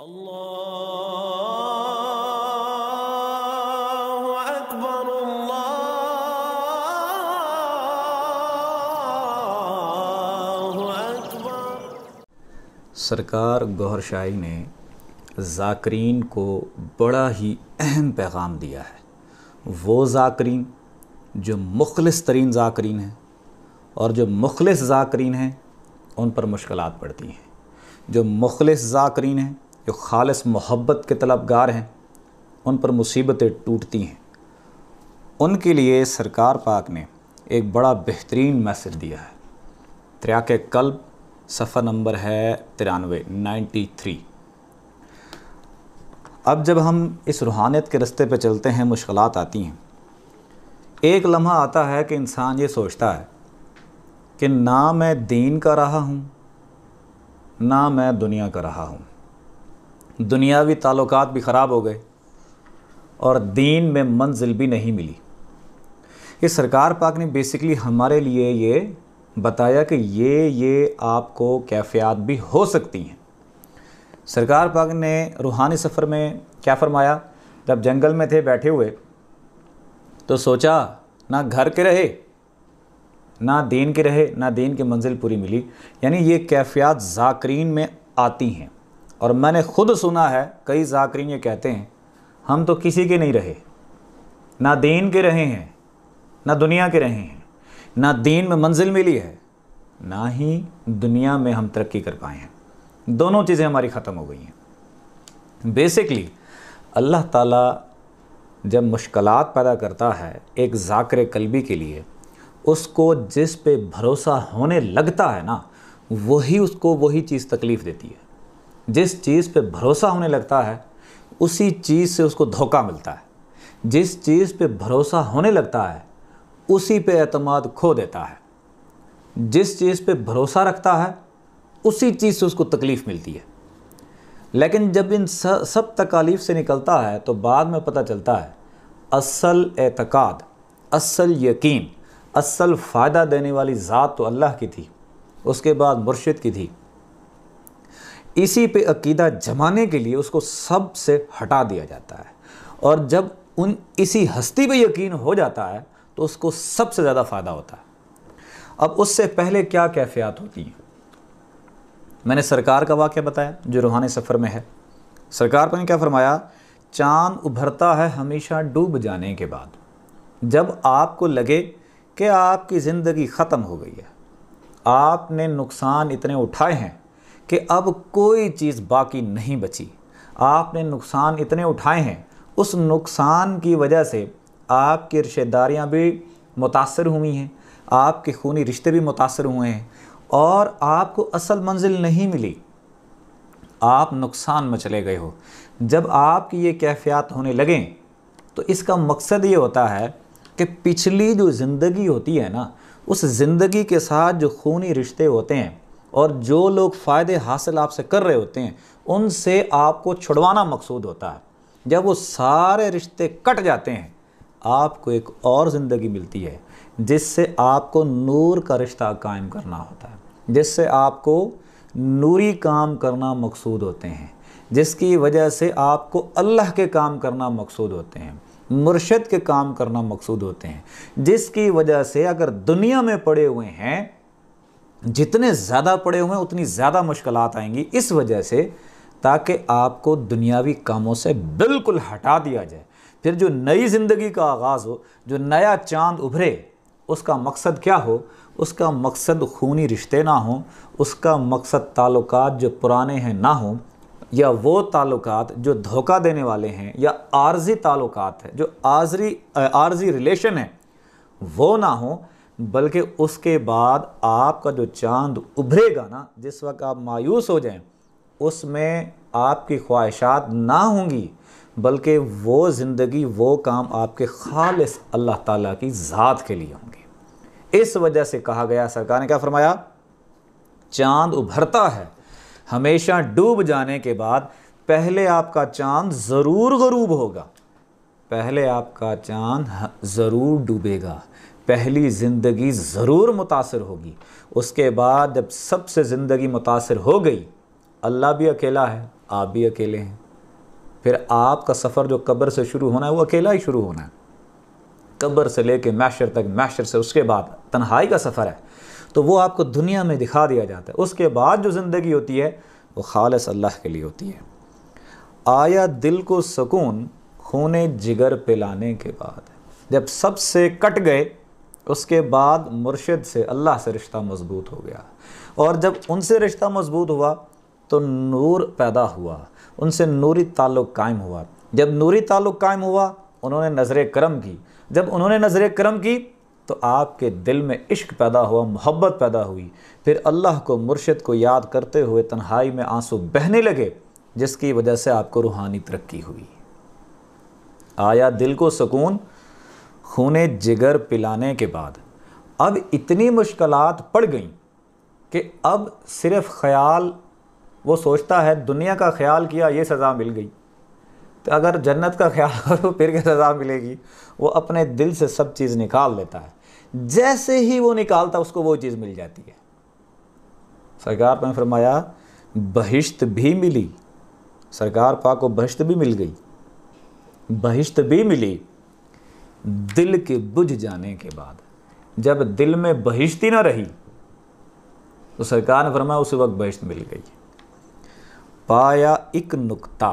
सरकार गौहर शाही ने ज़ाकरीन को बड़ा ही अहम पैगाम दिया है वो ज़ाकरीन जो मुखलस तरीन ज़ाकरीन हैं और जो मुखलस ज़ाकरीन हैं उन पर मुश्किल पड़ती हैं जो मुखलस ज़ाकरीन हैं जो खालस मोहब्बत के तलबगार हैं उन पर मुसीबतें टूटती हैं उनके लिए सरकार पाक ने एक बड़ा बेहतरीन मैसेज दिया है के कल्ब सफ़र नंबर है तिरानवे नाइन्टी थ्री अब जब हम इस रूहानियत के रस्ते पर चलते हैं मुश्किल आती हैं एक लम्हा आता है कि इंसान ये सोचता है कि ना मैं दीन का रहा हूँ ना मैं दुनिया का रहा हूँ दुनियावी ताल्लुक भी ख़राब हो गए और दीन में मंजिल भी नहीं मिली ये सरकार पाक ने बेसिकली हमारे लिए ये बताया कि ये ये आपको कैफियात भी हो सकती हैं सरकार पाक ने रूहानी सफ़र में क्या फरमाया जब जंगल में थे बैठे हुए तो सोचा ना घर के रहे ना दीन के रहे ना दीन की मंजिल पूरी मिली यानी ये कैफियात जाकरीन में आती हैं और मैंने खुद सुना है कई जाकरीन ये कहते हैं हम तो किसी के नहीं रहे ना दीन के रहे हैं ना दुनिया के रहे हैं ना दीन में मंजिल मिली है ना ही दुनिया में हम तरक्की कर पाए हैं दोनों चीज़ें हमारी ख़त्म हो गई हैं बेसिकली अल्लाह ताला जब मुश्किल पैदा करता है एक जाकर कलबी के लिए उसको जिस पे भरोसा होने लगता है ना वही उसको वही चीज़ तकलीफ़ देती है जिस चीज़ पे भरोसा होने लगता है उसी चीज़ से उसको धोखा मिलता है जिस चीज़ पे भरोसा होने लगता है उसी पे अतमाद खो देता है जिस चीज़ पे भरोसा रखता है उसी चीज़ से उसको तकलीफ़ मिलती है लेकिन जब इन सब तकालीफ से निकलता है तो बाद में पता चलता है असल एतक़ाद असल यकीन असल फ़ायदा देने वाली ज़ात तो अल्लाह की थी उसके बाद मुर्शिद की थी इसी पे अकीदा जमाने के लिए उसको सब से हटा दिया जाता है और जब उन इसी हस्ती पे यकीन हो जाता है तो उसको सबसे ज़्यादा फ़ायदा होता है अब उससे पहले क्या कैफियात होती हैं मैंने सरकार का वाक्य बताया जो रूहानी सफ़र में है सरकार ने क्या फरमाया चाँद उभरता है हमेशा डूब जाने के बाद जब आपको लगे कि आपकी ज़िंदगी ख़त्म हो गई है आपने नुकसान इतने उठाए हैं कि अब कोई चीज़ बाकी नहीं बची आपने नुकसान इतने उठाए हैं उस नुकसान की वजह से आपकी रिश्तेदारियाँ भी मुतासर हुई हैं आपके खूनी रिश्ते भी मुतासर हुए हैं और आपको असल मंजिल नहीं मिली आप नुकसान में चले गए हो जब आपकी ये कैफियत होने लगें तो इसका मकसद ये होता है कि पिछली जो ज़िंदगी होती है ना उस ज़िंदगी के साथ जो खूनी रिश्ते होते हैं और जो लोग फ़ायदे हासिल आपसे कर रहे होते हैं उनसे आपको छुड़वाना मकसूद होता है जब वो सारे रिश्ते कट जाते हैं आपको एक और ज़िंदगी मिलती है जिससे आपको नूर का रिश्ता कायम करना होता है जिससे आपको नूरी काम करना मकसूद होते हैं जिसकी वजह से आपको अल्लाह के काम करना मकसूद होते हैं मुर्शद के काम करना मकसूद होते हैं जिसकी वजह से अगर दुनिया में पड़े हुए हैं जितने ज़्यादा पड़े हुए हैं उतनी ज़्यादा मुश्किल आएंगी इस वजह से ताकि आपको दुनियावी कामों से बिल्कुल हटा दिया जाए फिर जो नई ज़िंदगी का आगाज़ हो जो नया चांद उभरे उसका मकसद क्या हो उसका मकसद खूनी रिश्ते ना हों उसका मकसद ताल्लुक जो पुराने हैं ना हों या वो ताल्लुक जो धोखा देने वाले हैं या आर्जी ताल्लुक हैं जो आर्जी आर्जी रिलेशन है वो ना हों बल्कि उसके बाद आपका जो चांद उभरेगा ना जिस वक्त आप मायूस हो जाएं उसमें आपकी ख्वाहिशात ना होंगी बल्कि वो ज़िंदगी वो काम आपके खालिस अल्लाह ताला की ज़ात के लिए होंगे इस वजह से कहा गया सरकार ने क्या फरमाया चांद उभरता है हमेशा डूब जाने के बाद पहले आपका चांद ज़रूर गरूब होगा पहले आपका चांद ज़रूर डूबेगा पहली ज़िंदगी ज़रूर मुतासर होगी उसके बाद जब सबसे ज़िंदगी मुतासर हो गई अल्लाह भी अकेला है आप भी अकेले हैं फिर आपका सफ़र जो कब्र से शुरू होना है वो अकेला ही शुरू होना है कब्र से लेके मैशर तक मैशर से उसके बाद तन्हाई का सफ़र है तो वो आपको दुनिया में दिखा दिया जाता है उसके बाद जो ज़िंदगी होती है वो खालस अल्लाह के लिए होती है आया दिल को सुकून खून जिगर पिलाने के बाद जब सब से कट गए उसके बाद मुर्शिद से अल्लाह से रिश्ता मज़बूत हो गया और जब उनसे रिश्ता मज़बूत हुआ तो नूर पैदा हुआ उनसे नूरी ताल्लुक़ कायम हुआ जब नूरी ताल्लुक़ कायम हुआ उन्होंने नज़र करम की जब उन्होंने नज़र करम की तो आपके दिल में इश्क पैदा हुआ मोहब्बत पैदा हुई फिर अल्लाह को मुर्शिद को याद करते हुए तन्हाई में आंसू बहने लगे जिसकी वजह से आपको रूहानी तरक्की हुई आया दिल को सुकून खून जिगर पिलाने के बाद अब इतनी मुश्किलात पड़ गई कि अब सिर्फ़ ख़याल वो सोचता है दुनिया का ख्याल किया ये सज़ा मिल गई तो अगर जन्नत का ख्याल करो फिर क्या सज़ा मिलेगी वो अपने दिल से सब चीज़ निकाल लेता है जैसे ही वो निकालता उसको वो चीज़ मिल जाती है सरकार ने फरमाया बहिश्त भी मिली सरकार पा को बहिश्त भी मिल गई बहिश्त भी मिली दिल के बुझ जाने के बाद जब दिल में बहिश्त ही ना रही तो सरकार ने फरमाया उस वक्त बहिश्त मिल गई पाया एक नुक्ता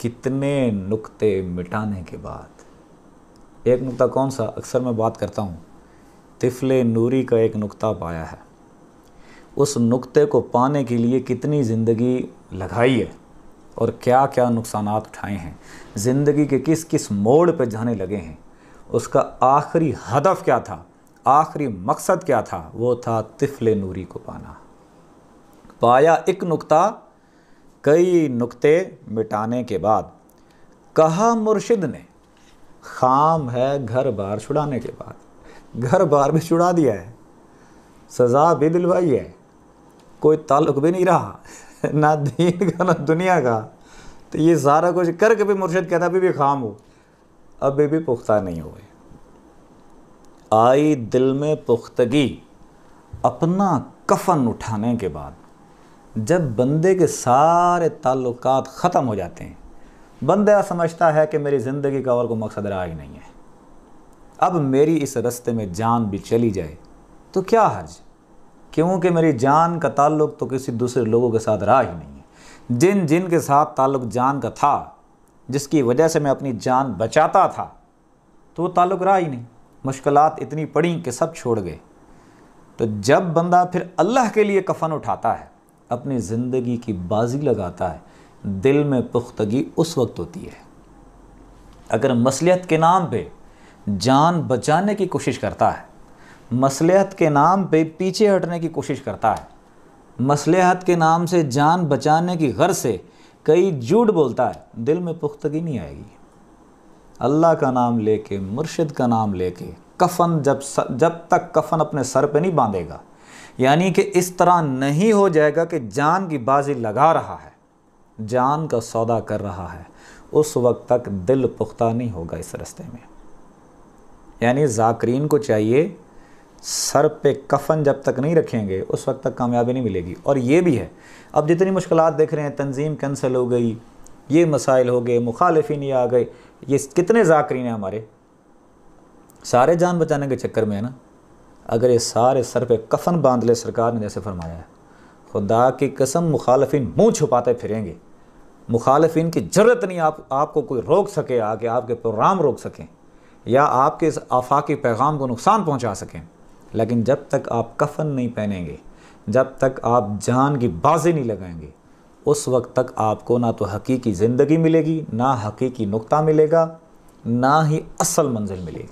कितने नुक्ते मिटाने के बाद एक नुक्ता कौन सा अक्सर मैं बात करता हूँ तिफले नूरी का एक नुक्ता पाया है उस नुक्ते को पाने के लिए कितनी ज़िंदगी लगाई है और क्या क्या नुकसान उठाए हैं ज़िंदगी के किस किस मोड़ पर जाने लगे हैं उसका आखिरी हदफ क्या था आखिरी मकसद क्या था वो था तिफल नूरी को पाना पाया एक नुक्ता कई नुक्ते मिटाने के बाद कहा मुर्शिद ने खाम है घर बार छुड़ाने के बाद घर बार भी छुड़ा दिया है सज़ा भी दिलवाई है कोई ताल्लुक भी नहीं रहा ना दीन का ना दुनिया का तो ये सारा कुछ करके भी मुर्शद कहता अभी भी खाम हो अभी भी पुख्ता नहीं हुए आई दिल में पुख्तगी अपना कफन उठाने के बाद जब बंदे के सारे ताल्लुक ख़त्म हो जाते हैं बंदा समझता है कि मेरी ज़िंदगी का और कोई मकसद रहा ही नहीं है अब मेरी इस रस्ते में जान भी चली जाए तो क्या हर्ज क्योंकि मेरी जान का ताल्लुक तो किसी दूसरे लोगों के साथ रहा ही नहीं है जिन जिन के साथ ताल्लुक जान का था जिसकी वजह से मैं अपनी जान बचाता था तो वो ताल्लुक रहा ही नहीं मुश्किल इतनी पड़ी कि सब छोड़ गए तो जब बंदा फिर अल्लाह के लिए कफन उठाता है अपनी ज़िंदगी की बाजी लगाता है दिल में पुख्तगी उस वक्त होती है अगर मसलियत के नाम पे जान बचाने की कोशिश करता है मसलहत के नाम पे पीछे हटने की कोशिश करता है मसलहत के नाम से जान बचाने की गर्ज से कई झूठ बोलता है दिल में पुख्तगी नहीं आएगी अल्लाह का नाम लेके मुर्शिद का नाम लेके कफन जब स, जब तक कफन अपने सर पे नहीं बांधेगा यानी कि इस तरह नहीं हो जाएगा कि जान की बाजी लगा रहा है जान का सौदा कर रहा है उस वक्त तक दिल पुख्ता नहीं होगा इस रस्ते में यानी ज़ाकरीन को चाहिए सर पे कफन जब तक नहीं रखेंगे उस वक्त तक कामयाबी नहीं मिलेगी और ये भी है अब जितनी मुश्किल देख रहे हैं तंजीम कैंसिल हो गई ये मसाइल हो गए मुखालफिन ये आ गए ये कितने जाकरीन हैं हमारे सारे जान बचाने के चक्कर में है ना अगर ये सारे सर पे कफन बांध ले सरकार ने जैसे फरमाया है खुदा की कसम मुखालफिन मुँह छुपाते फिरेंगे मुखालफिन की ज़रूरत नहीं आप आपको कोई रोक सके आके आपके प्रोग्राम रोक सकें या आपके इस आफाकी पैगाम को नुकसान पहुंचा सकें लेकिन जब तक आप कफन नहीं पहनेंगे जब तक आप जान की बाजी नहीं लगाएंगे उस वक्त तक आपको ना तो हकीकी ज़िंदगी मिलेगी ना हकीकी नुक्ता मिलेगा ना ही असल मंजिल मिलेगी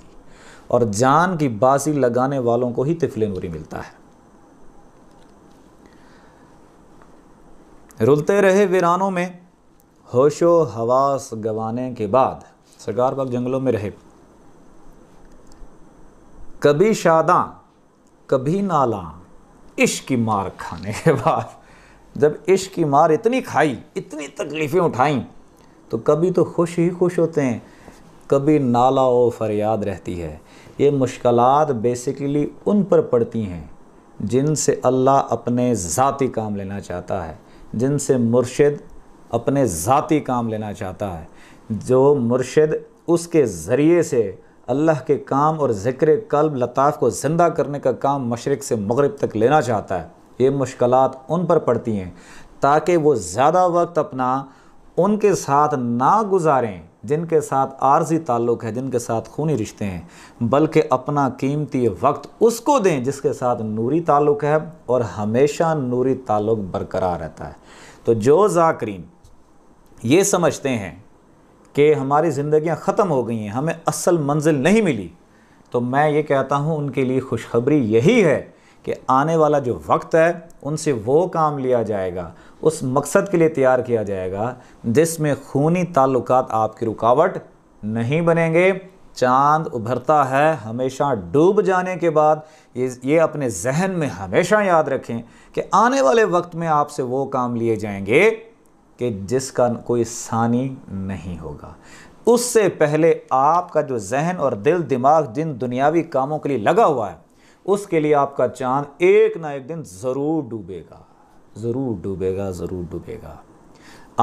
और जान की बाजी लगाने वालों को ही तिफले नूरी मिलता है रुलते रहे वीरानों में होशो हवास गंवाने के बाद सरकार बाग जंगलों में रहे कभी शादा कभी नाला इश्क की मार खाने के बाद जब इश्क की मार इतनी खाई इतनी तकलीफ़ें उठाई तो कभी तो खुश ही खुश होते हैं कभी नाला और फरियाद रहती है ये मुश्किल बेसिकली उन पर पड़ती हैं जिनसे अल्लाह अपने ज़ाती काम लेना चाहता है जिनसे मुर्शिद अपने ज़ाती काम लेना चाहता है जो मुर्शिद उसके ज़रिए से अल्लाह के काम और ज़िक्र कल्ब लताफ़ को ज़िंदा करने का काम मशरक़ से मगरब तक लेना चाहता है ये मुश्किल उन पर पड़ती हैं ताकि वो ज़्यादा वक्त अपना उनके साथ ना गुजारें जिनके साथ आर्जी ताल्लुक़ है जिनके साथ खूनी रिश्ते हैं बल्कि अपना कीमती वक्त उसको दें जिसके साथ नूरी ताल्लुक़ है और हमेशा नूरी ताल्लुक़ बरकरार रहता है तो जो जाकरीन ये समझते हैं कि हमारी ज़िंदियाँ ख़त्म हो गई हैं हमें असल मंजिल नहीं मिली तो मैं ये कहता हूँ उनके लिए खुशखबरी यही है कि आने वाला जो वक्त है उनसे वो काम लिया जाएगा उस मकसद के लिए तैयार किया जाएगा जिसमें खूनी ताल्लुक आपकी रुकावट नहीं बनेंगे चांद उभरता है हमेशा डूब जाने के बाद ये ये अपने जहन में हमेशा याद रखें कि आने वाले वक्त में आपसे वो काम लिए जाएंगे कि जिसका कोई सानी नहीं होगा उससे पहले आपका जो जहन और दिल दिमाग जिन दुनियावी कामों के लिए लगा हुआ है उसके लिए आपका चांद एक ना एक दिन ज़रूर डूबेगा ज़रूर डूबेगा ज़रूर डूबेगा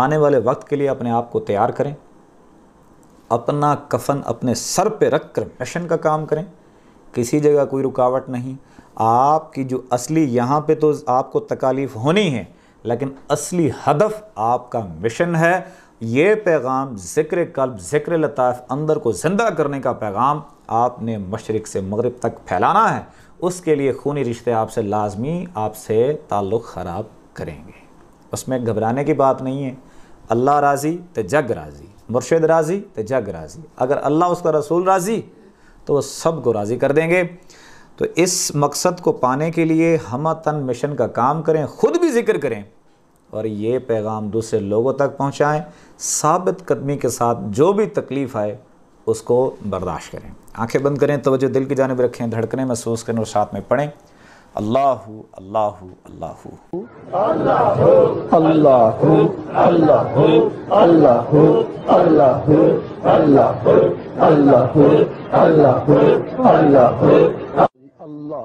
आने वाले वक्त के लिए अपने आप को तैयार करें अपना कफन अपने सर पे रख कर मिशन का काम करें किसी जगह कोई रुकावट नहीं आपकी जो असली यहाँ पे तो आपको तकालीफ होनी है लेकिन असली हदफ आपका मिशन है ये पैगाम ज़िक्र कल्ब ज़िक्र लताफ़ अंदर को ज़िंदा करने का पैगाम आपने मशरक़ से मगरब तक फैलाना है उसके लिए खूनी रिश्ते आपसे लाजमी आपसे ताल्लुक़ ख़राब करेंगे उसमें घबराने की बात नहीं है अल्लाह राज़ी तो जग राज़ी मुर्शद राज़ी तो जग राज़ी अगर अल्लाह उसका रसूल राज़ी तो वह सब को राज़ी कर देंगे तो इस मकसद को पाने के लिए हम तन मिशन का काम करें ख़ुद भी जिक्र करें और ये पैगाम दूसरे लोगों तक पहुँचाएँ साबित कदमी के साथ जो भी तकलीफ़ आए उसको बर्दाश्त करें आंखें बंद करें तोज्जो दिल की जानब रखें धड़कने महसूस करें और साथ में पढ़ें अल्लाह अल्लाह अल्लाह अल्लाह अल्लाह अल्लाह अल्लाह अल्लाह अल्लाह अल्लाह अल्लाह अल्लाह